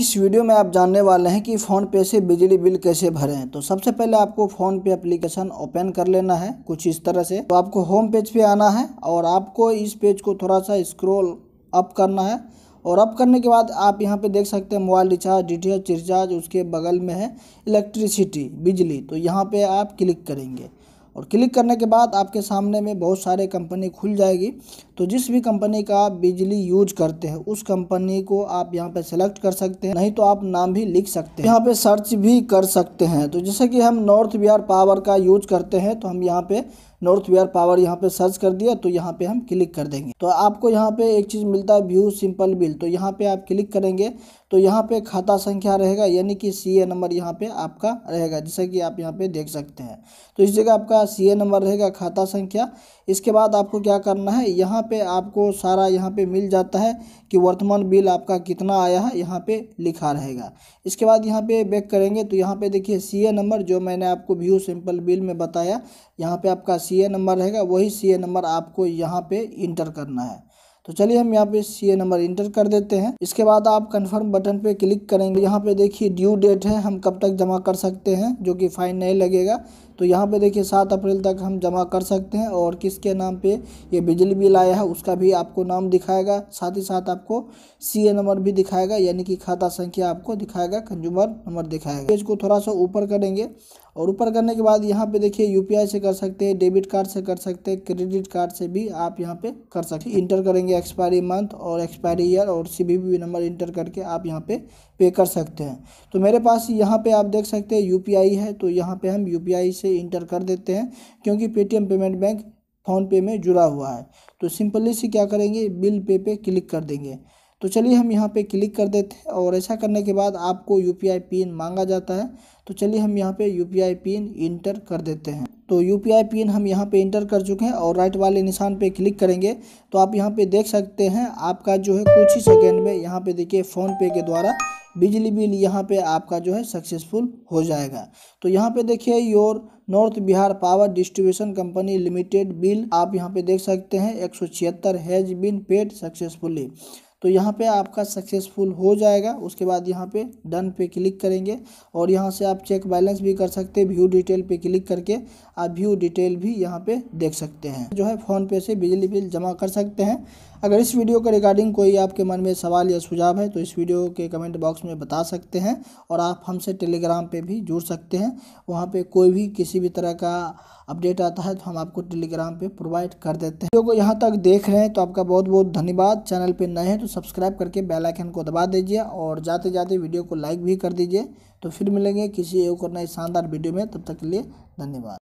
इस वीडियो में आप जानने वाले हैं कि फ़ोन पे से बिजली बिल कैसे भरें तो सबसे पहले आपको फ़ोन पे एप्लीकेशन ओपन कर लेना है कुछ इस तरह से तो आपको होम पेज पे आना है और आपको इस पेज को थोड़ा सा स्क्रॉल अप करना है और अप करने के बाद आप यहाँ पे देख सकते हैं मोबाइल रिचार्ज डी रिचार्ज उसके बगल में है इलेक्ट्रिसिटी बिजली तो यहाँ पर आप क्लिक करेंगे और क्लिक करने के बाद आपके सामने में बहुत सारे कंपनी खुल जाएगी तो जिस भी कंपनी का आप बिजली यूज करते हैं उस कंपनी को आप यहाँ पे सेलेक्ट कर सकते हैं नहीं तो आप नाम भी लिख सकते हैं यहाँ पे सर्च भी कर सकते हैं तो जैसे कि हम नॉर्थ बिहार पावर का यूज करते हैं तो हम यहाँ पे नॉर्थ वेयर पावर यहाँ पे सर्च कर दिया तो यहाँ पे हम क्लिक कर देंगे तो आपको यहाँ पे एक चीज़ मिलता है व्यू सिंपल बिल तो यहाँ पे आप क्लिक करेंगे तो यहाँ पे खाता संख्या रहेगा यानी कि सी ए नंबर यहाँ पे आपका रहेगा जैसा कि आप यहाँ पे देख सकते हैं तो इस जगह आपका सी ए नंबर रहेगा खाता संख्या इसके बाद आपको क्या करना है यहाँ पे आपको सारा यहाँ पे मिल जाता है कि वर्तमान बिल आपका कितना आया है यहाँ पे लिखा रहेगा इसके बाद यहाँ पे बैक करेंगे तो यहाँ पे देखिए सी ए नंबर जो मैंने आपको व्यू सिंपल बिल में बताया यहाँ पे आपका सी सी नंबर रहेगा वही सी नंबर आपको यहाँ पे इंटर करना है तो चलिए हम यहाँ पे सी नंबर इंटर कर देते हैं इसके बाद आप कन्फर्म बटन पे क्लिक करेंगे यहाँ पे देखिए ड्यू डेट है हम कब तक जमा कर सकते हैं जो कि फाइन नहीं लगेगा तो यहाँ पे देखिए सात अप्रैल तक हम जमा कर सकते हैं और किसके नाम पे ये बिजली बिल आया है उसका भी आपको नाम दिखाएगा साथ ही साथ आपको सी नंबर भी दिखाएगा यानी कि खाता संख्या आपको दिखाएगा कंज्यूमर नंबर दिखाएगा पेज को थोड़ा सा ऊपर करेंगे और ऊपर करने के बाद यहाँ पे देखिए यूपीआई से कर सकते हैं डेबिट कार्ड से कर सकते हैं क्रेडिट कार्ड से भी आप यहाँ पे कर सकते हैं इंटर करेंगे एक्सपायरी मंथ और एक्सपायरी ईयर और सी बी नंबर इंटर करके आप यहाँ पे पे कर सकते हैं तो मेरे पास यहाँ पे आप देख सकते हैं यूपीआई है तो यहाँ पे हम यूपीआई से इंटर कर देते हैं क्योंकि पेटीएम पेमेंट बैंक फ़ोनपे में जुड़ा हुआ है तो सिंपली से क्या करेंगे बिल पे पे क्लिक कर देंगे तो चलिए हम यहाँ पे क्लिक कर देते हैं और ऐसा करने के बाद आपको यू पिन मांगा जाता है तो चलिए हम यहाँ पे यू पिन इंटर कर देते हैं तो यू पिन हम यहाँ पे इंटर कर चुके हैं और राइट वाले निशान पे क्लिक करेंगे तो आप यहाँ पे देख सकते हैं आपका जो है कुछ ही सेकेंड में यहाँ पे देखिए फ़ोनपे के द्वारा बिजली बिल यहाँ पे आपका जो है सक्सेसफुल हो जाएगा तो यहाँ पे देखिए your north Bihar power distribution company limited bill आप यहाँ पे देख सकते हैं एक सौ छिहत्तर हैज बिन पेड सक्सेसफुली तो यहाँ पे आपका सक्सेसफुल हो जाएगा उसके बाद यहाँ पे डन पे क्लिक करेंगे और यहाँ से आप चेक बैलेंस भी कर सकते हैं व्यू डिटेल पे क्लिक करके आप व्यू डिटेल भी यहाँ पे देख सकते हैं जो है फ़ोनपे से बिजली बिल जमा कर सकते हैं अगर इस वीडियो के रिगार्डिंग कोई आपके मन में सवाल या सुझाव है तो इस वीडियो के कमेंट बॉक्स में बता सकते हैं और आप हमसे टेलीग्राम पर भी जुड़ सकते हैं वहाँ पर कोई भी किसी भी तरह का अपडेट आता है तो हम आपको टेलीग्राम पर प्रोवाइड कर देते हैं जो यहाँ तक देख रहे हैं तो आपका बहुत बहुत धन्यवाद चैनल पर नए हैं तो सब्सक्राइब करके बेल आइकन को दबा दीजिए और जाते जाते वीडियो को लाइक भी कर दीजिए तो फिर मिलेंगे किसी एक और नए शानदार वीडियो में तब तक के लिए धन्यवाद